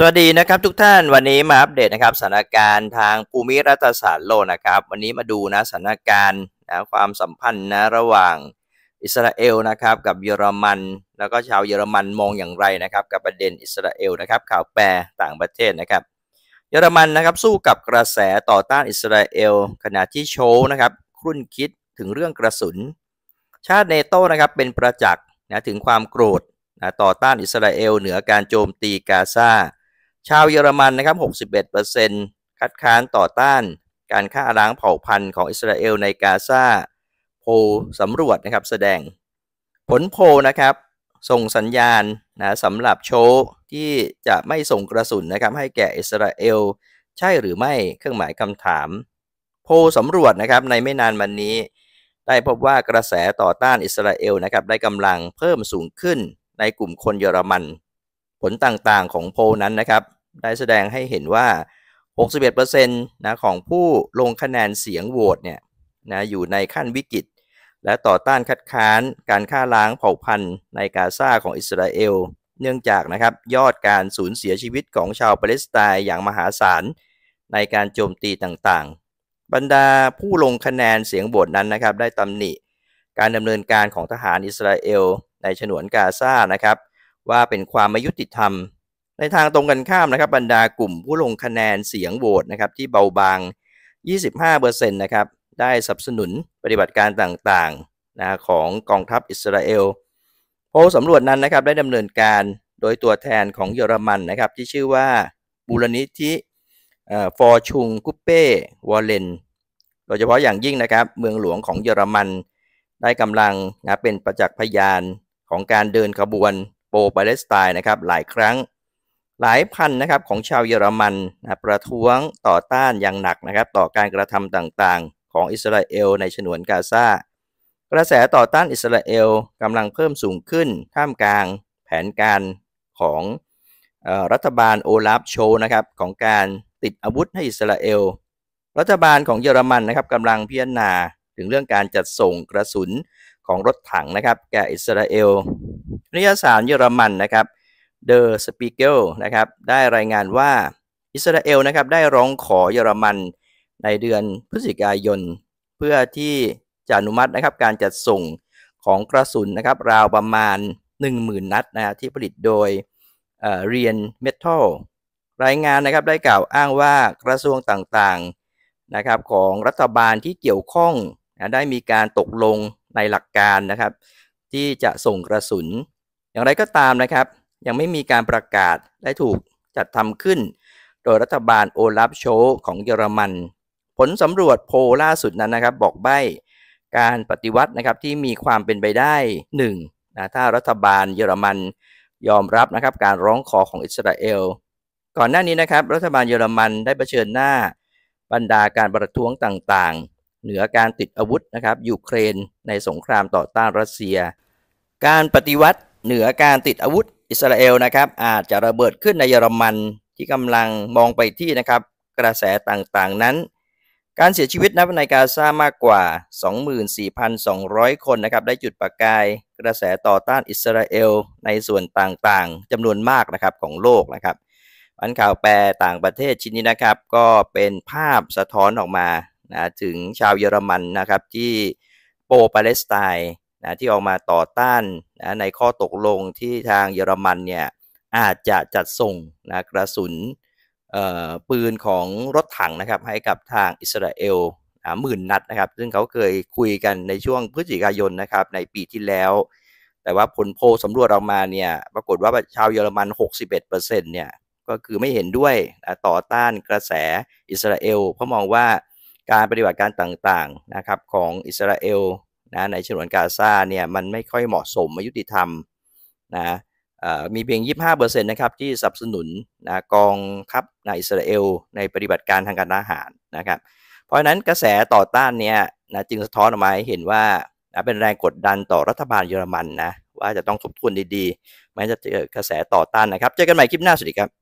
สวัสดีนะครับทุกท่านวันนี้มาอัปเดตนะครับสถานการณ์ทางภูมิรัฐศาสตร์โลกนะครับวันนี้มาดูนะสถานการณ์นะความสัมพันธ์นะ ระหว่างอิสราเอลนะครับกับเยอรมันแล้วก็ชาวเยอรมันมองอย่างไรนะครับกับประเด็นอิสราเอลนะครับข่าวแปรต่างประเทศนะครับเยอรมันนะครับสู้กับกระแสต่อต้านอิสราเอล ขณะที่โชว์นะครับครุ่นคิดถึงเรื่องกระสุนชาติเนโตนะครับเป็นประจักษ์นะถึงความโกรธนะต่อต้านอิสราเอลเหนือการโจมตีกาซาชาวเยอรมันนะครับ 61%คัดค้านต่อต้านการฆ่าล้างเผ่าพันธุ์ของอิสราเอลในกาซา โพสำรวจนะครับแสดงผลโพนะครับส่งสัญญาณนะสำหรับโชว์ที่จะไม่ส่งกระสุนนะครับ ให้แก่อิสราเอลใช่หรือไม่เครื่องหมายคำถาม โพสำรวจนะครับในไม่นานมานนี้ได้พบว่ากระแสต่อต้านอิสราเอลนะครับได้กำลังเพิ่มสูงขึ้นในกลุ่มคนเยอรมัน ผลต่างๆของโพนั้นนะครับได้แสดงให้เห็นว่า 61%นะของผู้ลงคะแนนเสียงโหวตเนี่ยนะอยู่ในขั้นวิกฤตและต่อต้านคัดค้านการฆ่าล้างเผ่าพันธุ์ ในกาซาของอิสราเอล เนื่องจากนะครับยอดการสูญเสียชีวิตของชาวปาเลสไตน์อย่างมหาศาลในการโจมตีต่างๆ บรรดาผู้ลงคะแนนเสียงโหวตนั้นนะครับได้ตำหนิ การดำเนินการของทหารอิสราเอล ในฉนวนกาซานะครับว่าเป็นความไม่ยุติธรรมในทางตรงกันข้ามนะครับบรรดากลุ่มผู้ลงคะแนนเสียงโหวตนะครับที่เบาบาง 25%นะครับได้สนับสนุนปฏิบัติการต่างๆนะของกองทัพอิสราเอลโพลสำรวจนั้นนะครับได้ดำเนินการโดยตัวแทนของเยอรมันนะครับที่ชื่อว่า บูรณิธิฟอร์ชุงกุปเป้วอลเลนโดยเฉพาะอย่างยิ่งนะครับเมืองหลวงของเยอรมัน ได้กำลังนะเป็นประจักษ์พยานของการเดินขบวนโปรปาเลสไตน์นะครับหลายครั้งหลายพันนะครับของชาวเยอรมันนะประท้วงต่อต้านอย่างหนักนะครับ ต่อการกระทำต่างๆของอิสราเอล ในฉนวนกาซากระแสต่อต้านอิสราเอลกำลังเพิ่มสูงขึ้นท่ามกลางแผนการของรัฐบาลโอลาฟโชนะครับของการติดอาวุธให้อิสราเอลรัฐบาลของเยอรมันนะครับกำลังพิจารณาถึงเรื่องการจัดส่งกระสุนของรถถังนะครับ แก่อิสราเอลนิยสารเยอรมันนะครับ The Spiegel นะครับ ได้รายงานว่าอิสราเอลนะครับ ได้ร้องขอเยอรมันในเดือนพฤศจิกายน เพื่อที่จะอนุมัตินะครับ การจัดส่งของกระสุนนะครับราวประมาณ 10,000นัดนะที่ผลิตโดยเรียนเมทัลรายงานนะครับได้กล่าวอ้างว่ากระทรวงต่างๆนะครับ ของรัฐบาลที่เกี่ยวข้องนะได้มีการตกลงในหลักการนะครับ ที่จะส่งกระสุน อย่างไรก็ตามนะครับยังไม่มีการประกาศและถูกจัดทำขึ้นโดยรัฐบาลโอลาฟโชของเยอรมัน ผลสำรวจโพล่าสุดนั้นนะครับบอกใบ้การปฏิวัตินะครับที่มีความเป็นไปได้1นะถ้ารัฐบาลเยอรมันยอมรับนะครับการร้องขอของอิสราเอล ก่อนหน้านี้นะครับรัฐบาลเยอรมันได้เผชิญหน้าบรรดาการประท้วงต่างๆ เหนือการติดอาวุธนะครับยูเครนในสงครามต่อต้านรัสเซีย การปฏิวัติเหนือการติดอาวุธอิสราเอลนะครับอาจจะระเบิดขึ้นในเยอรมันที่กำลังมองไปที่นะครับกระแสต่างๆนั้น การเสียชีวิตนับในกาซามากกว่า 24,200 คนนะครับได้จุดประกายกระแสต่อต้านอิสราเอลในส่วนต่างๆจำนวนมากนะครับของโลกนะครับวันข่าวแปลต่างประเทศชิ้นนี้นะครับ ก็เป็นภาพสะท้อนออกมานะถึงชาวเยอรมันนะครับที่โปปาเลสไตน์นะที่ออกมาต่อต้านนะในข้อตกลงที่ทางเยอรมันเนี่ย อาจจะจัดส่ง นะกระสุนปืนของรถถังนะครับ ให้กับทางอิสราเอลหมื่นนัดนะครับ ซึ่งเขาเคยคุยกันในช่วงพฤศจิกายนนะครับ ในปีที่แล้ว แต่ว่าผลโพลสำรวจออกมาเนี่ย ปรากฏว่าชาวเยอรมัน 61%เนี่ย ก็คือไม่เห็นด้วยต่อต้านกระแสอิสราเอลเพราะมองว่าการปฏิบัติการต่างๆนะครับของอิสราเอลนะในฉนวนกาซาเนี่ยมันไม่ค่อยเหมาะสมมายุติธรรมนะมีเพียง 25%นะครับที่สนับสนุนนะกองทัพในอิสราเอล ในปฏิบัติการทางการทหารนะครับเพราะนั้นกระแสต่อต้านเนี่ยนะจึงสะท้อนออกมาให้เห็นว่านะเป็นแรงกดดันต่อรัฐบาลเยอรมันนะว่าจะต้องทบทวนดีๆแม้จะเจอกระแสต่อต้านนะครับเจอกันใหม่คลิปหน้า สวัสดีครับ